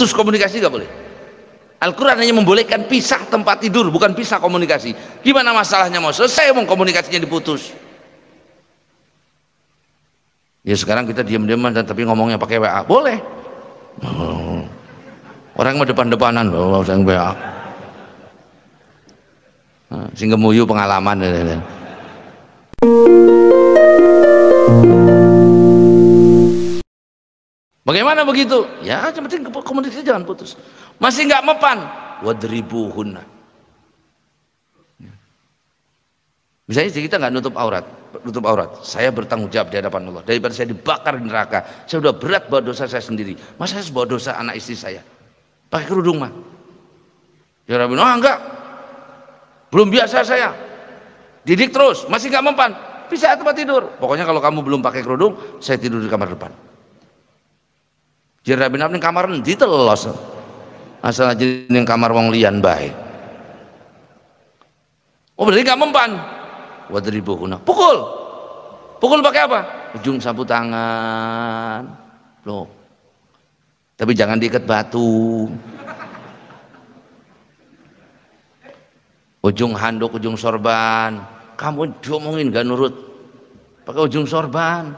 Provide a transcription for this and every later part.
terus komunikasi nggak boleh Al-Quran hanya membolehkan pisah tempat tidur bukan pisah komunikasi gimana masalahnya mau selesai mau komunikasinya diputus ya sekarang kita diam-diaman tapi ngomongnya pakai WA boleh orang mau depan-depanan loh saya WA sehingga muyu pengalaman ya, ya, ya. Bagaimana begitu? Ya, yang penting komunikasi jangan putus. Masih nggak mepan? Wadribuhunna. Misalnya kita nggak nutup aurat, nutup aurat. Saya bertanggung jawab di hadapan Allah. Daripada saya dibakar di neraka, saya sudah berat bawa dosa saya sendiri. Masa saya bawa dosa anak istri saya? Pakai kerudung mah. Ya Rabbi, oh enggak. Belum biasa saya. Didik terus, masih nggak mempan. Bisa tempat tidur. Pokoknya kalau kamu belum pakai kerudung, saya tidur di kamar depan. Jadi Rabi Nabi kamar nanti telos. Asal jadi kamar wong lian baik. Oh berarti gak mempan. Wadribuhuna. Pukul. Pukul pakai apa? Ujung sapu tangan. Loh. Tapi jangan diikat batu. Ujung handuk, ujung sorban. Kamu diomongin gak nurut. Pakai ujung sorban.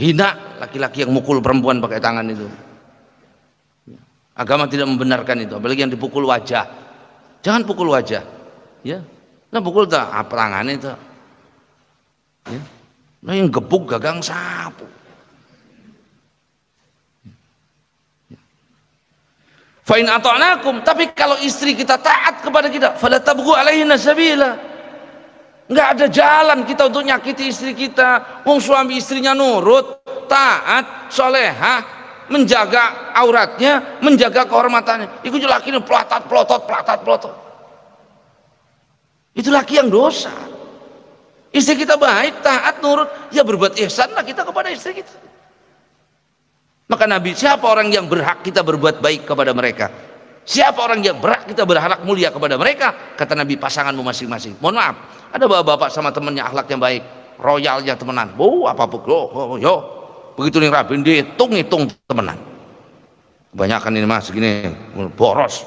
Hina laki-laki yang mukul perempuan pakai tangan itu. Agama tidak membenarkan itu, apalagi yang dipukul wajah. Jangan pukul wajah. Ya. Nah, pukul tak apa ah, tangannya itu. Ya. Nah, yang gebuk gagang sapu. Fa'in ata'nakum, tapi kalau istri kita taat kepada kita, fadatabku tabghu alaihi sabila nggak ada jalan kita untuk nyakiti istri kita wong suami istrinya nurut taat soleha menjaga auratnya menjaga kehormatannya itu laki ini pelatat pelotot pelatat pelotot itu laki yang dosa istri kita baik taat nurut ya berbuat ihsan lah kita kepada istri kita maka Nabi siapa orang yang berhak kita berbuat baik kepada mereka Siapa orang yang berat kita berharap mulia kepada mereka? Kata Nabi pasanganmu masing-masing. Mohon maaf, ada bapak-bapak sama temannya akhlak yang baik, royalnya temenan. Oh, apa pun, yo, oh, yo. Begitu nih rapi, dihitung-hitung temenan. Kebanyakan ini mas segini boros.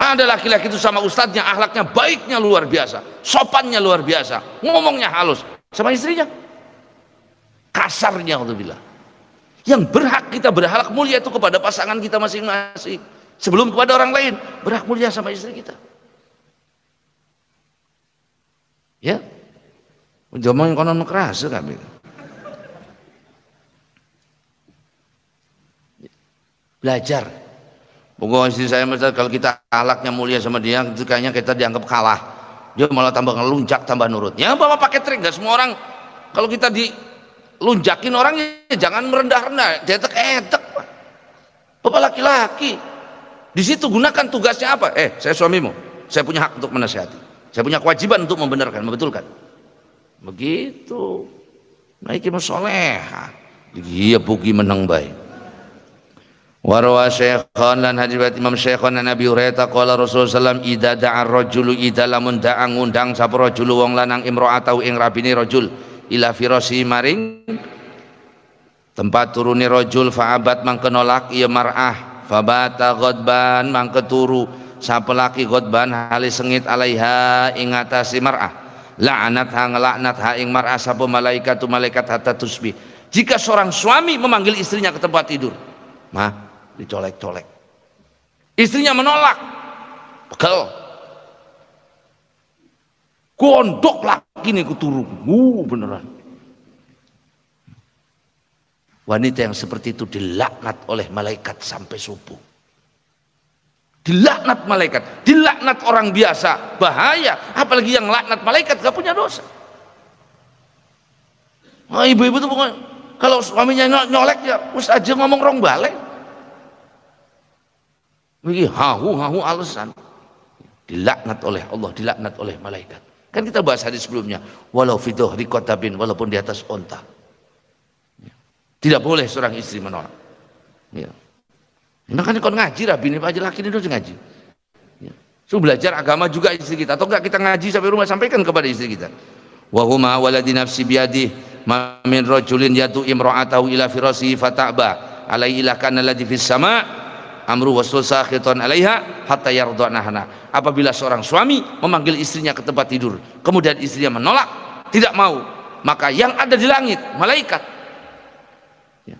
Ada laki-laki itu sama ustadznya akhlaknya baiknya luar biasa, sopannya luar biasa, ngomongnya halus sama istrinya kasarnya Allah bilang yang berhak kita berhak mulia itu kepada pasangan kita masing-masing. Sebelum kepada orang lain, berhak mulia sama istri kita. Ya. yang konon keras kami. Belajar. Pokoknya istri saya misalnya kalau kita alaknya mulia sama dia, itu kayaknya kita dianggap kalah. Dia malah tambah ngeluncak tambah nurut. Ya bapak pakai trik, gak semua orang. Kalau kita di lunjakin orangnya jangan merendah-rendah cetek etek bapak laki-laki di situ gunakan tugasnya apa eh saya suamimu saya punya hak untuk menasihati saya punya kewajiban untuk membenarkan membetulkan begitu naikin soleha iya bugi menang baik Warwa Syekhan Haji Batin Imam dan Nabi Hurairah kuala Rasulullah sallam ida da'ar rojulu idza lamun da'ang ngundang sabar rojulu wong lanang atau ing rabine rojul ila firasi maring tempat turuni rojul faabat mangke nolak ieu mar'ah fabata ghodban mangke turu sapelaki ghodban halis sengit alaiha ingatasi mar'ah la'anat ha ngelaknat ha ing mar'ah sapa malaikatu malaikat hatta tusbih jika seorang suami memanggil istrinya ke tempat tidur ma dicolek-colek istrinya menolak pegel gondok lah kini aku turun. Uh, beneran. Wanita yang seperti itu dilaknat oleh malaikat sampai subuh. Dilaknat malaikat, dilaknat orang biasa, bahaya. Apalagi yang laknat malaikat gak punya dosa. Nah, ibu-ibu itu bukan kalau suaminya nyolek ya, us aja ngomong rong balik. Begini hahu hahu alasan dilaknat oleh Allah, dilaknat oleh malaikat. Kan kita bahas hadis sebelumnya. Walau fidoh rikotabin, walaupun di atas onta. Ya. Tidak boleh seorang istri menolak. Ya. Makanya kau ngaji rabini pak aja laki harus ngaji. Ya. So belajar agama juga istri kita. Atau enggak kita ngaji sampai rumah sampaikan kepada istri kita. Wahuma waladi nafsi biadih mamin rojulin yatu imro'atahu ila firasi fata'ba alai ilakan alladhi fis sama' amru wasul sakhiton alaiha hatta nahana. apabila seorang suami memanggil istrinya ke tempat tidur kemudian istrinya menolak tidak mau maka yang ada di langit malaikat ya.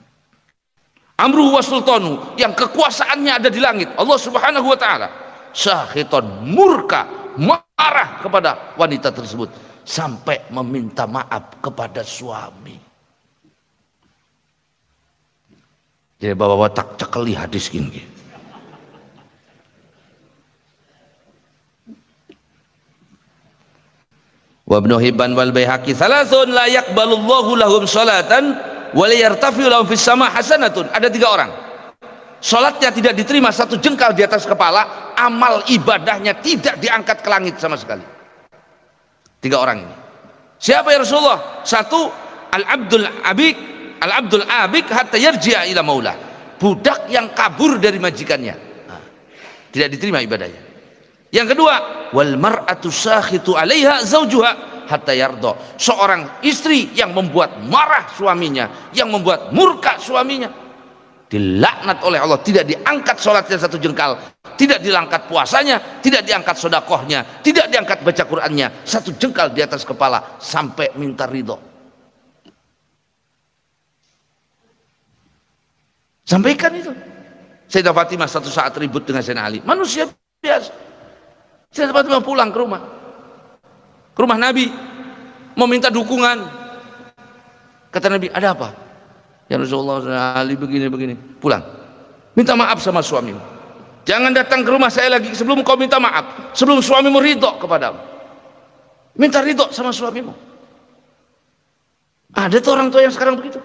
amru wasultanu yang kekuasaannya ada di langit Allah subhanahu wa ta'ala sakhiton murka marah kepada wanita tersebut sampai meminta maaf kepada suami jadi bawa tak cekeli hadis ini. wa ibnu hibban wal baihaqi salasun la yaqbalullahu lahum salatan wa la yartafi lahum fis sama hasanatun ada tiga orang salatnya tidak diterima satu jengkal di atas kepala amal ibadahnya tidak diangkat ke langit sama sekali tiga orang ini siapa ya Rasulullah satu al abdul abik al abdul abik hatta yarji'a ila maula budak yang kabur dari majikannya nah, tidak diterima ibadahnya yang kedua wal mar'atu sakhitu 'alaiha zaujuha hatta yardo. Seorang istri yang membuat marah suaminya, yang membuat murka suaminya, dilaknat oleh Allah, tidak diangkat sholatnya satu jengkal, tidak diangkat puasanya, tidak diangkat sodakohnya, tidak diangkat baca Qurannya, satu jengkal di atas kepala sampai minta ridho. Sampaikan itu. Sayyidah Fatimah satu saat ribut dengan Sayyidah Ali. Manusia biasa saya sempat mau pulang ke rumah. Ke rumah Nabi. Meminta dukungan. Kata Nabi, ada apa? Ya Rasulullah Ali begini begini. Pulang. Minta maaf sama suamimu. Jangan datang ke rumah saya lagi sebelum kau minta maaf. Sebelum suamimu ridho kepadamu. Minta ridho sama suamimu. Ada tuh orang tua yang sekarang begitu.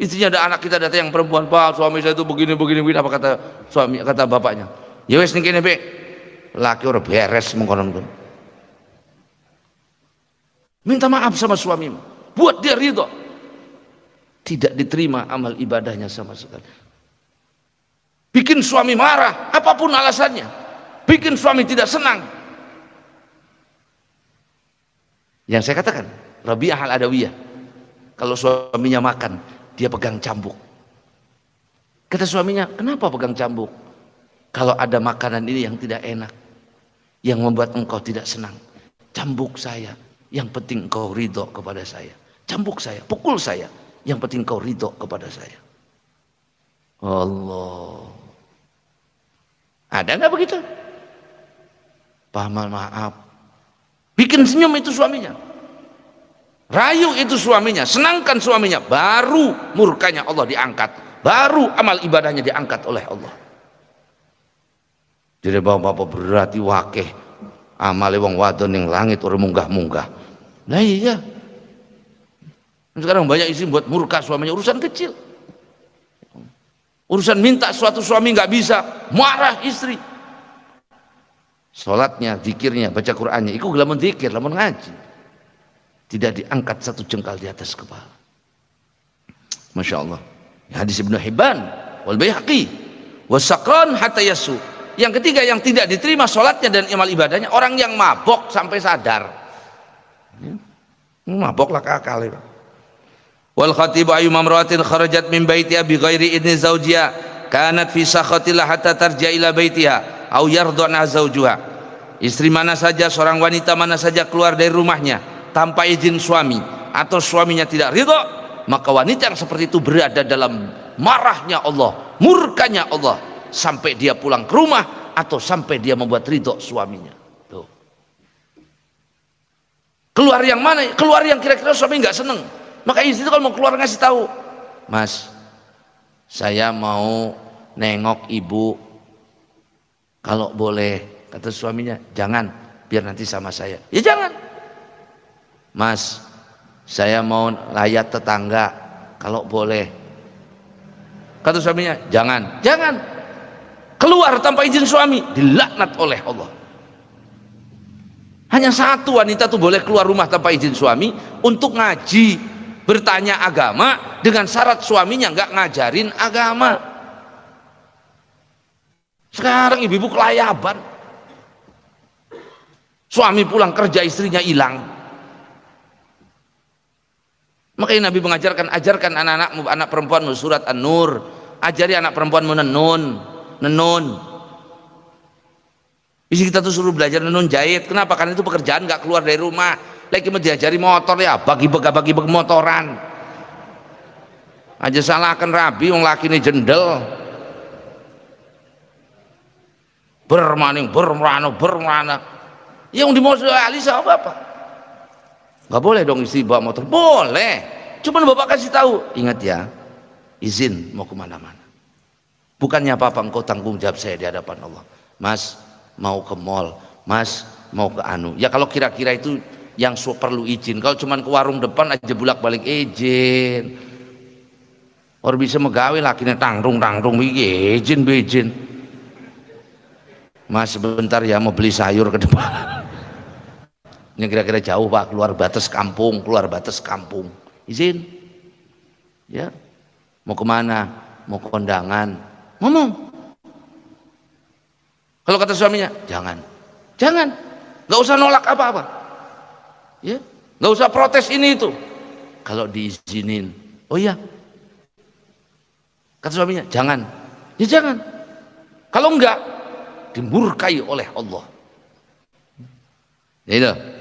Intinya ada anak kita datang yang perempuan, "Pak, suami saya itu begini begini begini." Apa kata suami? Kata bapaknya. "Ya wes nih kene, Pak laki orang beres mengkono Minta maaf sama suamimu, buat dia ridho. Tidak diterima amal ibadahnya sama sekali. Bikin suami marah, apapun alasannya. Bikin suami tidak senang. Yang saya katakan, Rabi'ah al-Adawiyah. Kalau suaminya makan, dia pegang cambuk. Kata suaminya, kenapa pegang cambuk? Kalau ada makanan ini yang tidak enak, yang membuat engkau tidak senang, cambuk saya. Yang penting engkau ridho kepada saya. Cambuk saya, pukul saya. Yang penting engkau ridho kepada saya. Allah. Ada nggak begitu? Paman maaf. Bikin senyum itu suaminya. Rayu itu suaminya, senangkan suaminya, baru murkanya Allah diangkat, baru amal ibadahnya diangkat oleh Allah. Dire bapak berarti wakeh amale wong wadon yang langit ora munggah-munggah. Nah iya. Sekarang banyak istri buat murka suaminya urusan kecil. Urusan minta suatu suami nggak bisa, marah istri. Salatnya, zikirnya, baca Qur'annya, iku lamun zikir, lamun ngaji. Tidak diangkat satu jengkal di atas kepala. Masya Allah. Hadis Ibnu Hibban wal Baihaqi wasaqan hatta yasu yang ketiga yang tidak diterima sholatnya dan amal ibadahnya orang yang mabok sampai sadar ya. mabok lah akal wal khatibu ayu mamruatin kharajat min baitiha bi ghairi idni zawjiha kanat fi sakhatillah hatta tarja ila baitiha au yardu'na zawjuha istri mana saja seorang wanita mana saja keluar dari rumahnya tanpa izin suami atau suaminya tidak ridho maka wanita yang seperti itu berada dalam marahnya Allah murkanya Allah sampai dia pulang ke rumah atau sampai dia membuat ridho suaminya. Tuh. Keluar yang mana? Keluar yang kira-kira suami nggak seneng. Maka istri itu kalau mau keluar ngasih tahu, Mas, saya mau nengok ibu. Kalau boleh, kata suaminya, jangan, biar nanti sama saya. Ya jangan. Mas, saya mau layat tetangga, kalau boleh. Kata suaminya, jangan, jangan, keluar tanpa izin suami dilaknat oleh Allah hanya satu wanita tuh boleh keluar rumah tanpa izin suami untuk ngaji bertanya agama dengan syarat suaminya nggak ngajarin agama sekarang ibu-ibu kelayaban suami pulang kerja istrinya hilang makanya Nabi mengajarkan ajarkan anak-anakmu anak perempuanmu surat An-Nur ajari anak perempuanmu nenun nenun isi kita tuh suruh belajar nenun jahit kenapa karena itu pekerjaan nggak keluar dari rumah lagi mau diajari motor ya bagi bega bagi bega motoran aja salahkan rabi yang laki ini jendel bermaning bermana bermana yang dimaksud ahli sama bapak nggak boleh dong isi bawa motor boleh cuman bapak kasih tahu ingat ya izin mau kemana-mana Bukannya apa-apa engkau tanggung jawab saya di hadapan Allah. Mas, mau ke mall, Mas, mau ke anu. Ya kalau kira-kira itu yang perlu izin. Kalau cuma ke warung depan aja bulak balik izin. orang bisa megawe nih tangrung tangrung iki iya, izin izin. Mas sebentar ya mau beli sayur ke depan. Ini kira-kira jauh Pak, keluar batas kampung, keluar batas kampung. Izin. Ya. Mau kemana? Mau kondangan, Ngomong. Kalau kata suaminya, jangan. Jangan. Nggak usah nolak apa-apa. Ya, nggak usah protes ini itu. Kalau diizinin, oh iya. Kata suaminya, jangan. Ya jangan. Kalau enggak, dimurkai oleh Allah. Ya itu.